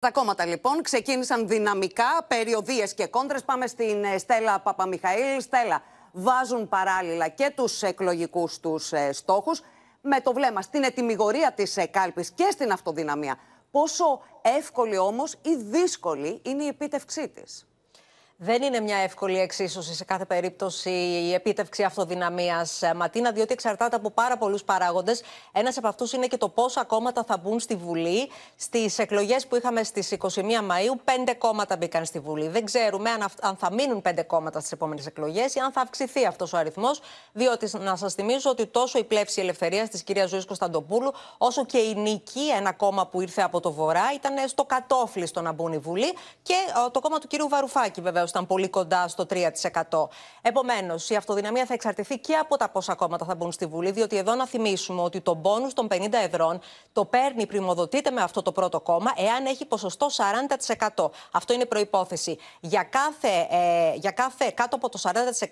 Τα κόμματα λοιπόν ξεκίνησαν δυναμικά, περιοδίες και κόντρες. Πάμε στην ε, Στέλλα Παπαμιχαήλ. Στέλλα, βάζουν παράλληλα και τους εκλογικούς τους ε, στόχους με το βλέμμα στην ετοιμιγορία της ε, κάλπης και στην αυτοδυναμία. Πόσο εύκολη όμως ή δύσκολη είναι η επίτευξή της. Δεν είναι μια εύκολη εξίσωση σε κάθε περίπτωση η επίτευξη αυτοδυναμίας, ε, Ματίνα, διότι εξαρτάται από πάρα πολλούς παράγοντες. Ένας από αυτούς είναι και το πόσα κόμματα θα μπουν στη Βουλή. Στις εκλογές που είχαμε στις 21 Μαου, πέντε κόμματα μπήκαν στη Βουλή. Δεν ξέρουμε αν, αν θα μείνουν πέντε κόμματα στις επόμενες εκλογές ή αν θα αυξηθεί αυτός ο αριθμός. Διότι να σας θυμίσω ότι τόσο η πλεύση ελευθερίας της κυρίας Ζωή Κωνσταντοπούλου, όσο και η νική, ένα κόμμα που ήρθε από το Βορρά, ήταν στο κατόφλι στο να μπουν η Βουλή. Και ε, το κόμμα του κυρίου Βαρουφάκη, βεβαίω, ήταν πολύ κοντά στο 3%. Επομένως, η αυτοδυναμία θα εξαρτηθεί και από τα πόσα κόμματα θα μπουν στη Βουλή, διότι εδώ να θυμίσουμε ότι το πόνου των 50 ευρώ το παίρνει, πρημοδοτείται με αυτό το πρώτο κόμμα, εάν έχει ποσοστό 40%. Αυτό είναι προπόθεση. Για κάθε, ε, για κάθε κάτω από το 40%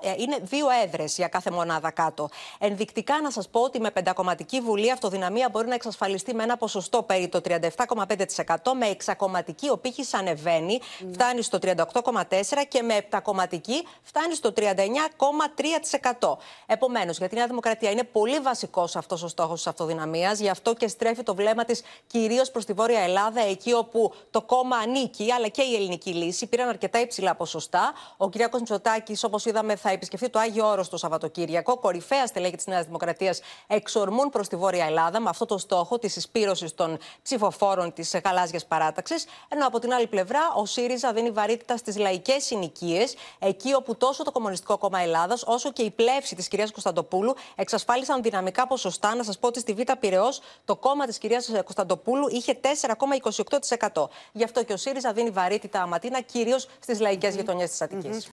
ε, είναι δύο έδρες για κάθε μονάδα κάτω. Ενδεικτικά να σας πω ότι με πεντακομματική Βουλή η αυτοδυναμία μπορεί να εξασφαλιστεί με ένα ποσοστό περί το 37,5% με εξακομματική, ο πύχης ανεβαίνει, φτάνει στο 38,4% και με επτακομματική φτάνει στο 39,3%. Επομένως, για τη Νέα Δημοκρατία είναι πολύ βασικός αυτός ο στόχος της αυτοδυναμίας, γι' αυτό και στρέφει το βλέμμα της κυρίως προς τη Βόρεια Ελλάδα, εκεί όπου το κόμμα ανήκει, αλλά και η ελληνική λύση πήραν αρκετά υψηλά ποσοστά. Ο κ. Μητσοτάκης, όπως είδαμε, θα επισκεφθεί το Άγιο Όρος το Σαββατοκύριακο. Κορυφαία στελέχη της Νέας Δημοκρατίας εξορμούν προς τη Βόρεια Ελλάδα με αυτό το στόχο της συσπήρωση των ψηφοφόρων της Γαλάζιας Παράταξης. Ενώ από την άλλη πλευρά, ο ΣΥΡΙΖΑ δίνει βαρύτητα στις λαϊκές λαϊκέ συνοικίες, εκεί όπου τόσο το Κομμουνιστικό Κόμμα Ελλάδας, όσο και η πλεύση της κυρίας Κωνσταντοπούλου εξασφάλισαν δυναμικά ποσοστά. Να σας πω ότι στη Β' Πυραιός το κόμμα της κυρίας Κωνσταντοπούλου είχε 4,28%. Γι' αυτό και ο ΣΥΡΙΖΑ δίνει βαρύτητα αματίνα κυρίως στις λαϊκές mm-hmm. γειτονιές της αττικη